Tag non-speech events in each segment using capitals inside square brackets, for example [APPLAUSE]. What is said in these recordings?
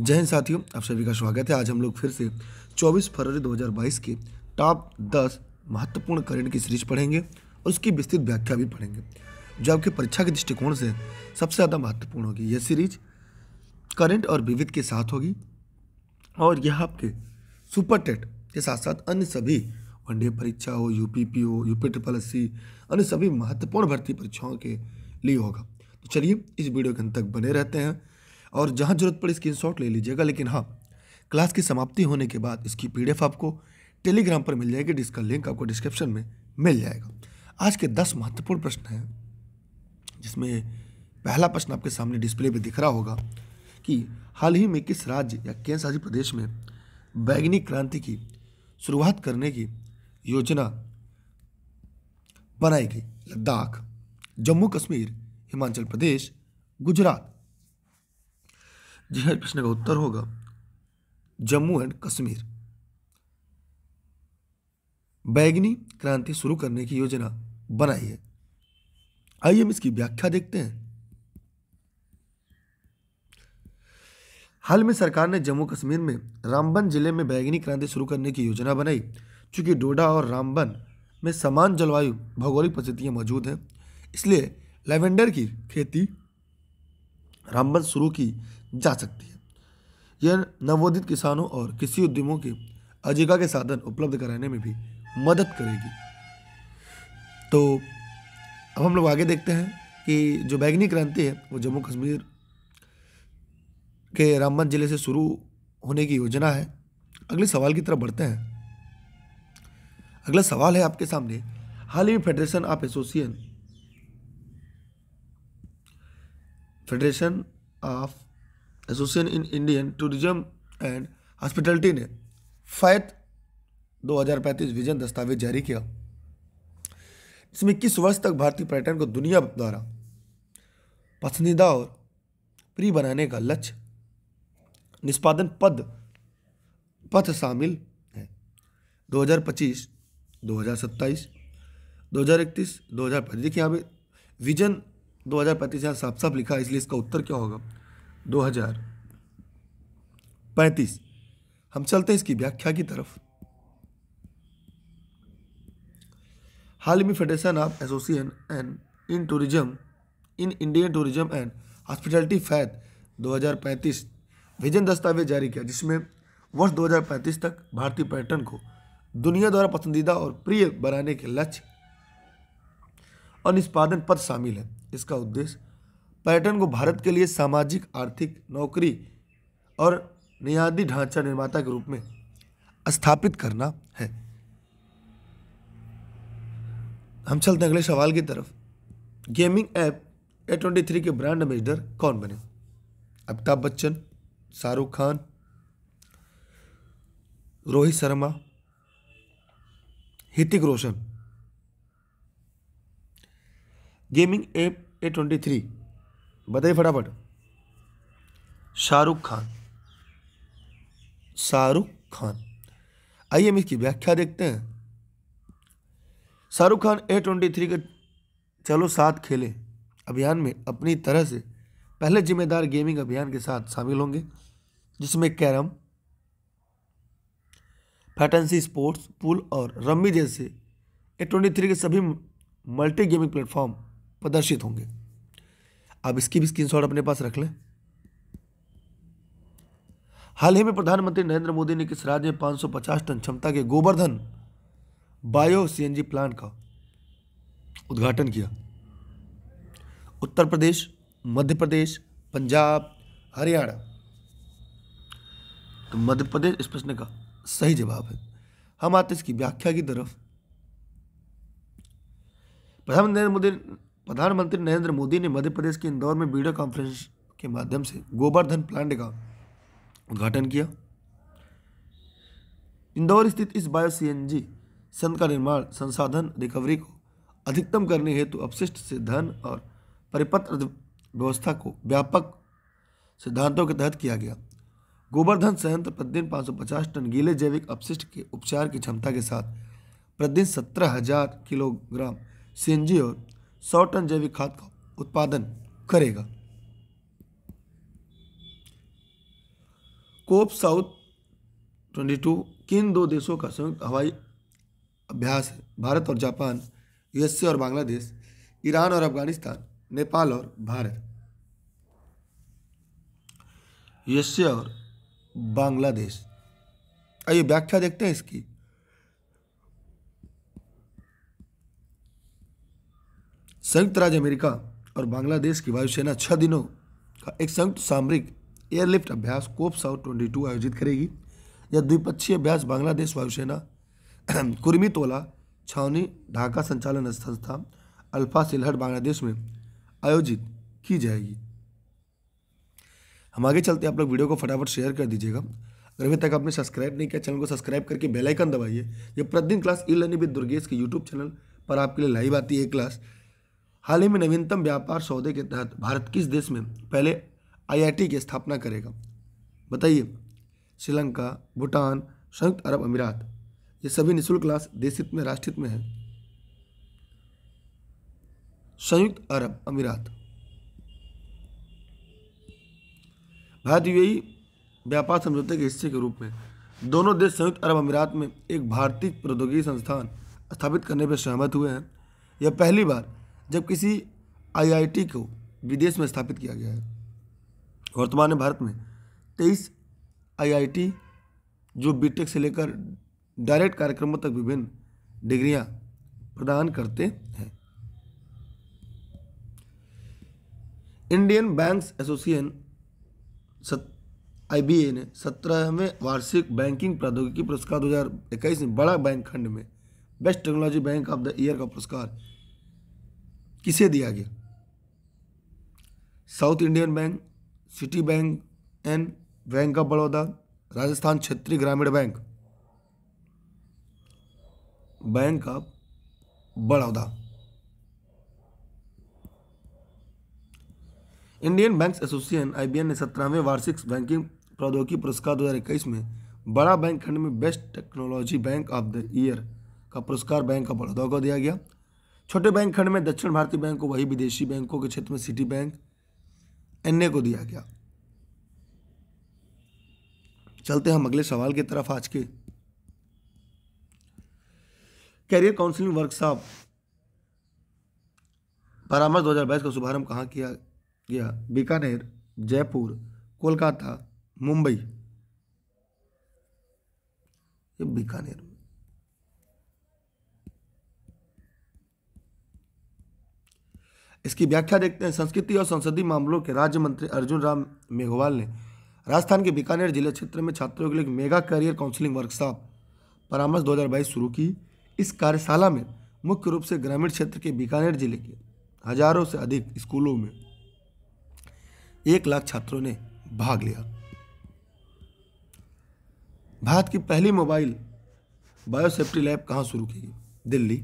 जय हिंद साथियों आप सभी का स्वागत है आज हम लोग फिर से 24 फरवरी 2022 के टॉप 10 महत्वपूर्ण करंट की सीरीज पढ़ेंगे और उसकी विस्तृत व्याख्या भी पढ़ेंगे जो आपकी परीक्षा के दृष्टिकोण से सबसे ज़्यादा महत्वपूर्ण होगी यह सीरीज करंट और विविध के साथ होगी और यह आपके सुपर टेट के साथ साथ अन्य सभी वनडे परीक्षा हो यू पी पी हो U P triple S C अन्य सभी महत्वपूर्ण भर्ती परीक्षाओं के लिए होगा तो चलिए इस वीडियो के अंत तक बने रहते हैं और जहाँ जरूरत पड़े स्क्रीन ले लीजिएगा लेकिन हाँ क्लास की समाप्ति होने के बाद इसकी पी आपको टेलीग्राम पर मिल जाएगी जिसका लिंक आपको डिस्क्रिप्शन में मिल जाएगा आज के दस महत्वपूर्ण प्रश्न हैं जिसमें पहला प्रश्न आपके सामने डिस्प्ले पे दिख रहा होगा कि हाल ही में किस राज्य या केंद्र शासित प्रदेश में बैगनी क्रांति की शुरुआत करने की योजना बनाई गई लद्दाख जम्मू कश्मीर हिमाचल प्रदेश गुजरात जी हाँ प्रश्न का उत्तर होगा जम्मू एंड कश्मीर बैगनी क्रांति शुरू करने की योजना बनाई है आइए हम इसकी व्याख्या देखते हैं हाल में सरकार ने जम्मू कश्मीर में रामबन जिले में बैगनी क्रांति शुरू करने की योजना बनाई चूंकि डोडा और रामबन में समान जलवायु भौगोलिक परिस्थितियां मौजूद हैं इसलिए लेवेंडर की खेती रामबन शुरू की जा सकती है यह नवोदित किसानों और कृषि उद्यमों के आजीविका के साधन उपलब्ध कराने में भी मदद करेगी तो अब हम लोग आगे देखते हैं कि जो बैगनी क्रांति है वो जम्मू कश्मीर के रामबन जिले से शुरू होने की योजना है अगले सवाल की तरफ बढ़ते हैं अगला सवाल है आपके सामने हाल ही में federation of association federation of association in Indian tourism and hospitality ने फैत 2035 विजन दस्तावेज जारी किया जिसमें इक्कीस वर्ष तक भारतीय पर्यटन को दुनिया द्वारा पसंदीदा और प्रिय बनाने का लक्ष्य निष्पादन पद पथ शामिल है 2025, 2027, 2031, 2035 देखिए यहाँ पे विजन 2035 हज़ार साफ साफ लिखा है इसलिए इसका उत्तर क्या होगा दो हजार पैंतीस हम चलते हैं इसकी व्याख्या की तरफ हाल में federation of association and in tourism in Indian tourism and hospitality FAITH 2035 vision दस्तावेज जारी किया जिसमें वर्ष 2035 तक भारतीय पर्यटन को दुनिया द्वारा पसंदीदा और प्रिय बनाने के लक्ष्य और निष्पादन पद शामिल है इसका उद्देश्य पर्यटन को भारत के लिए सामाजिक आर्थिक नौकरी और बुनियादी ढांचा निर्माता के रूप में स्थापित करना है हम चलते हैं अगले सवाल की तरफ gaming app A twenty three के ब्रांड एम्बेसडर कौन बने Amitabh Bachchan Shahrukh Khan Rohit Sharma Hrithik Roshan gaming app A twenty three बताइए फटाफट शाहरुख खान शाहरुख खान आइए हम इसकी व्याख्या देखते हैं Shahrukh Khan A twenty three के चलो साथ खेले अभियान में अपनी तरह से पहले जिम्मेदार गेमिंग अभियान के साथ शामिल होंगे जिसमें कैरम फैटेंसी स्पोर्ट्स पूल और रम्मी जैसे ए ट्वेंटी थ्री के सभी मल्टी गेमिंग प्लेटफॉर्म प्रदर्शित होंगे अब इसकी भी स्क्रीनशॉट अपने पास रख लें हाल ही में प्रधानमंत्री नरेंद्र मोदी ने किस राज्य में 550 टन क्षमता के गोवर्धन बायो सीएनजी प्लांट का उद्घाटन किया उत्तर प्रदेश मध्य प्रदेश पंजाब हरियाणा तो मध्य प्रदेश इस प्रश्न का सही जवाब है हम आते इसकी व्याख्या की तरफ प्रधानमंत्री नरेंद्र मोदी प्रधानमंत्री नरेंद्र मोदी ने मध्य प्रदेश के इंदौर में वीडियो कॉन्फ्रेंस के माध्यम से गोबर्धन प्लांट का उद्घाटन किया इंदौर स्थित इस बायो सीएनजी संत का निर्माण संसाधन रिकवरी को अधिकतम करने हेतु अपशिष्ट से धन और परिपत्र व्यवस्था को व्यापक सिद्धांतों के तहत किया गया गोबर्धन संयंत्र प्रतिदिन 550 टन गीले जैविक अपशिष्ट के उपचार की क्षमता के साथ प्रतिदिन सत्रह हजार किलोग्राम सीएनजी और सौ टन जैविक खाद का उत्पादन करेगा कोप साउथ 22 किन दो देशों का संयुक्त हवाई अभ्यास है भारत और जापान यूएसए और बांग्लादेश ईरान और अफगानिस्तान नेपाल और भारत यूएसए और बांग्लादेश आइए व्याख्या देखते हैं इसकी संयुक्त राज्य अमेरिका और बांग्लादेश की वायुसेना छः दिनों का एक संयुक्त सामरिक एयरलिफ्ट अभ्यास कोप साउथ ट्वेंटी टू आयोजित करेगी यह द्विपक्षीय अभ्यास बांग्लादेश वायुसेना [CLEARS THROAT] कुर्मी तोला छावनी ढाका संचालन संस्था अल्फा सिलहट बांग्लादेश में आयोजित की जाएगी हम आगे चलते हैं आप लोग वीडियो को फटाफट शेयर कर दीजिएगा अगर अभी तक आपने सब्सक्राइब नहीं किया चैनल को सब्सक्राइब करके बेल आइकन दबाइए ये प्रतिदिन class e learning with Durgesh के यूट्यूब चैनल पर आपके लिए लाइव आती है क्लास हाल ही में नवीनतम व्यापार सौदे के तहत भारत किस देश में पहले आईआईटी की स्थापना करेगा बताइए श्रीलंका भूटान संयुक्त अरब अमीरात ये सभी निःशुल्क क्लास देशहित में राष्ट्रित में है संयुक्त अरब अमीरात भारत यूएई व्यापार समझौते के हिस्से के रूप में दोनों देश संयुक्त अरब अमीरात में एक भारतीय प्रौद्योगिकी संस्थान स्थापित करने पर सहमत हुए हैं यह पहली बार जब किसी आईआईटी को विदेश में स्थापित किया गया है वर्तमान में भारत में तेईस आईआईटी जो बीटेक से लेकर डायरेक्ट कार्यक्रमों तक विभिन्न डिग्रियां प्रदान करते हैं Indian banks association B A ने सत्रहवें वार्षिक बैंकिंग प्रौद्योगिकी पुरस्कार 2021 में बड़ा बैंक खंड में best technology bank of the year का पुरस्कार किसे दिया गया South Indian bank Citibank and bank of Baroda Rajasthan क्षेत्रीय ग्रामीण bank bank of Baroda Indian banks association IBN ने सत्रहवें वार्षिक बैंकिंग प्रौद्योगिकी पुरस्कार दो में बड़ा बैंक खंड में best technology bank of the year का पुरस्कार बैंक ऑफ बड़ौदा को दिया गया छोटे बैंक खंड में दक्षिण भारतीय बैंक को वही विदेशी बैंकों के क्षेत्र में सिटी बैंक एन को दिया गया चलते हम अगले सवाल की तरफ आज के कैरियर काउंसलिंग वर्कशॉप परामर्श 2022 का शुभारंभ कहाँ किया गया बीकानेर जयपुर कोलकाता मुंबई ये बीकानेर इसकी व्याख्या देखते हैं संस्कृति और संसदीय मामलों के राज्य मंत्री अर्जुन राम मेघवाल ने राजस्थान के बीकानेर जिला क्षेत्र में छात्रों के लिए मेगा करियर काउंसिलिंग वर्कशॉप परामर्श दो शुरू की इस कार्यशाला में मुख्य रूप से ग्रामीण क्षेत्र के बीकानेर जिले के हजारों से अधिक स्कूलों में एक लाख छात्रों ने भाग लिया भारत की पहली मोबाइल बायोसेफ्टी लैब कहाँ शुरू की गई दिल्ली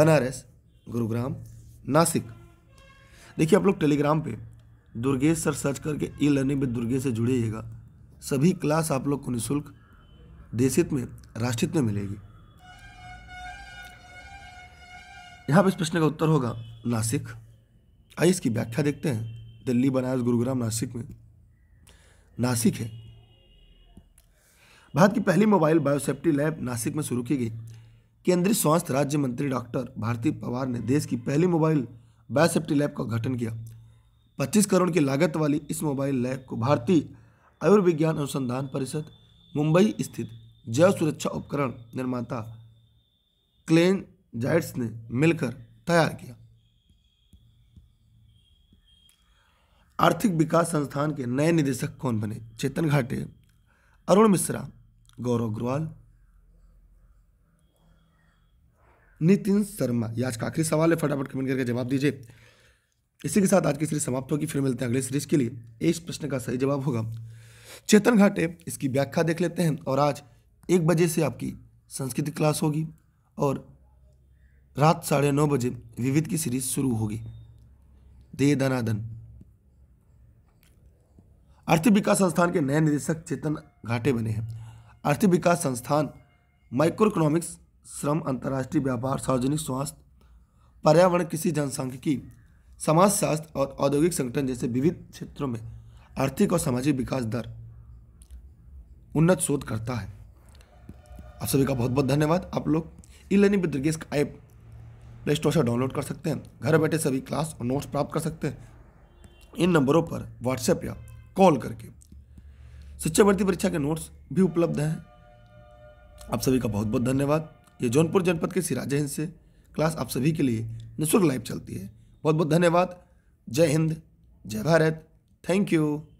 बनारस गुरुग्राम नासिक देखिए आप लोग टेलीग्राम पे दुर्गेश सर सर्च करके ई लर्निंग में दुर्गेश से जुड़िएगा सभी क्लास आप लोग को निःशुल्क देशित में राष्ट्रित में मिलेगी यहाँ पर इस प्रश्न का उत्तर होगा नासिक आइए इसकी व्याख्या देखते हैं दिल्ली बनारस गुरुग्राम नासिक में नासिक है भारत की पहली मोबाइल बायोसेफ्टी लैब नासिक में शुरू की गई केंद्रीय स्वास्थ्य राज्य मंत्री डॉक्टर भारती पवार ने देश की पहली मोबाइल बायोसेफ्टी लैब का गठन किया 25 करोड़ की लागत वाली इस मोबाइल लैब को भारतीय आयुर्विज्ञान अनुसंधान परिषद मुंबई स्थित जैव सुरक्षा उपकरण निर्माता क्लेन जाइट्स ने मिलकर तैयार किया आर्थिक विकास संस्थान के नए निदेशक कौन बने चेतन घाटे अरुण मिश्रा गौरव अग्रवाल नितिन शर्मा ये आज का आखिरी सवाल है फटाफट कमेंट करके जवाब दीजिए इसी के साथ आज की सीरीज समाप्त होगी फिर मिलते हैं अगले सीरीज के लिए इस प्रश्न का सही जवाब होगा चेतन घाटे इसकी व्याख्या देख लेते हैं और आज एक बजे से आपकी संस्कृत क्लास होगी और रात साढ़े नौ बजे विविध की सीरीज शुरू होगी दे दनादन आर्थिक विकास संस्थान के नए निदेशक चेतन घाटे बने हैं आर्थिक विकास संस्थान माइक्रो इकोनॉमिक्स श्रम अंतर्राष्ट्रीय व्यापार सार्वजनिक स्वास्थ्य पर्यावरण कृषि जनसंख्यिकी समाजशास्त्र और औद्योगिक संगठन जैसे विविध क्षेत्रों में आर्थिक और सामाजिक विकास दर उन्नत शोध करता है आप सभी का बहुत बहुत धन्यवाद आप लोग ई लर्निंग विद दुर्गेश का ऐप प्ले स्टोर से डाउनलोड कर सकते हैं घर बैठे सभी क्लास और नोट्स प्राप्त कर सकते हैं इन नंबरों पर व्हाट्सएप या कॉल करके शिक्षा भर्ती परीक्षा के नोट्स भी उपलब्ध हैं आप सभी का बहुत बहुत धन्यवाद ये जौनपुर जनपद के सिराजा हिंद से क्लास आप सभी के लिए निःशुल्क लाइव चलती है बहुत बहुत धन्यवाद जय हिंद जय भारत थैंक यू